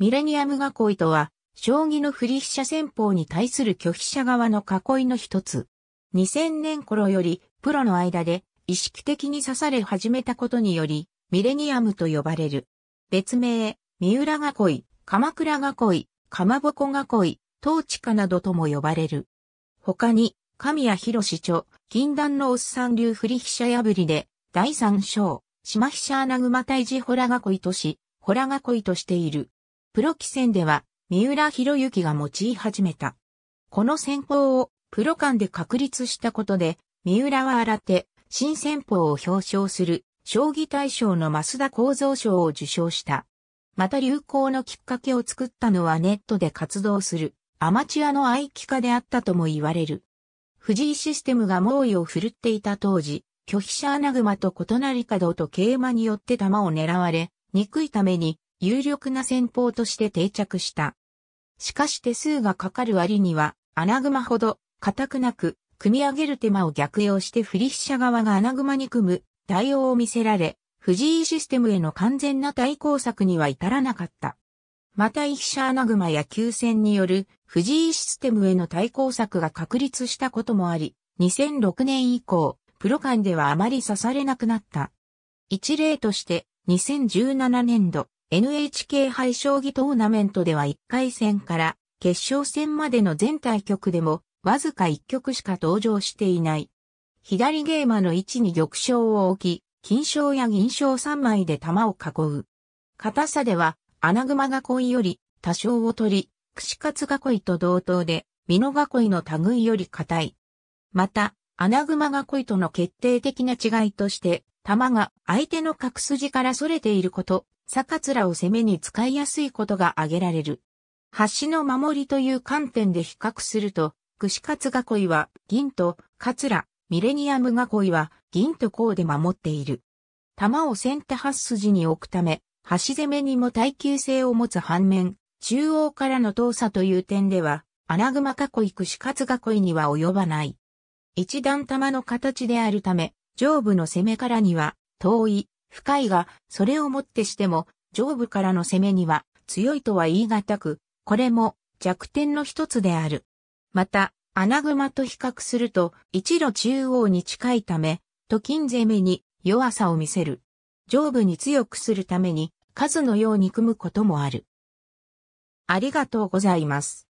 ミレニアム囲いとは、将棋の振り飛車戦法に対する拒否者側の囲いの一つ。2000年頃より、プロの間で意識的に刺され始めたことにより、ミレニアムと呼ばれる。別名、三浦囲い、鎌倉囲い、かまぼこ囲い、統治下などとも呼ばれる。他に、神谷博士著、禁断のおっさん流振り飛車破りで、第三章、島飛車穴熊退治ホラ囲いとし、ホラ囲いとしている。プロ棋戦では、三浦博之が用い始めた。この戦法をプロ間で確立したことで、三浦は新手、新戦法を表彰する、将棋大賞の増田構造賞を受賞した。また流行のきっかけを作ったのはネットで活動する、アマチュアの愛機家であったとも言われる。藤井システムが猛威を振るっていた当時、拒否者穴熊と異なり稼働と桂馬によって玉を狙われ、憎いために、有力な戦法として定着した。しかし手数がかかる割には、穴熊ほど、固くなく、組み上げる手間を逆用して振り飛車側が穴熊に組む、対応を見せられ、藤井システムへの完全な対抗策には至らなかった。また、イ飛車穴熊や急戦による、藤井システムへの対抗策が確立したこともあり、2006年以降、プロ間ではあまり刺されなくなった。一例として、2017年度、NHK 杯将棋トーナメントでは1回戦から決勝戦までの全対局でもわずか1局しか登場していない。左ゲーマの位置に玉将を置き、金将や銀将3枚で玉を囲う。硬さでは、穴熊囲いより多少を取り、串カツ囲いと同等で、美濃囲いの類より硬い。また、穴熊囲いとの決定的な違いとして、弾が相手の角筋から逸れていること、ツ面を攻めに使いやすいことが挙げられる。橋の守りという観点で比較すると、串カツ囲いは銀とカツラ、ミレニアム囲いは銀と甲で守っている。弾を先手八筋に置くため、橋攻めにも耐久性を持つ反面、中央からの遠さという点では、穴熊囲い串カツ囲いには及ばない。一段玉の形であるため、上部の攻めからには、遠い、深いが、それをもってしても、上部からの攻めには、強いとは言い難く、これも弱点の一つである。また、穴熊と比較すると、一路中央に近いため、と金攻めに弱さを見せる。上部に強くするために、数のように組むこともある。ありがとうございます。